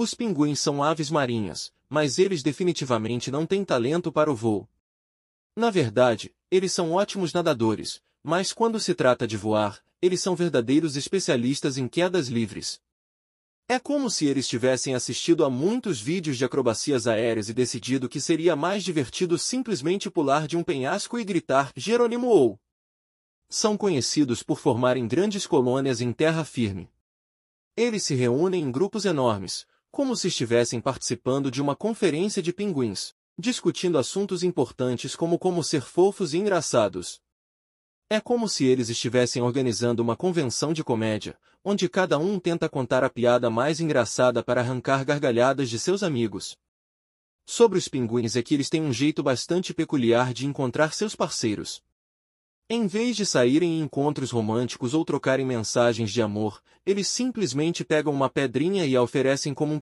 Os pinguins são aves marinhas, mas eles definitivamente não têm talento para o voo. Na verdade, eles são ótimos nadadores, mas quando se trata de voar, eles são verdadeiros especialistas em quedas livres. É como se eles tivessem assistido a muitos vídeos de acrobacias aéreas e decidido que seria mais divertido simplesmente pular de um penhasco e gritar Jerônimo ou. São conhecidos por formarem grandes colônias em terra firme. Eles se reúnem em grupos enormes, como se estivessem participando de uma conferência de pinguins, discutindo assuntos importantes como como ser fofos e engraçados. É como se eles estivessem organizando uma convenção de comédia, onde cada um tenta contar a piada mais engraçada para arrancar gargalhadas de seus amigos. Sobre os pinguins é que eles têm um jeito bastante peculiar de encontrar seus parceiros. Em vez de saírem em encontros românticos ou trocarem mensagens de amor, eles simplesmente pegam uma pedrinha e a oferecem como um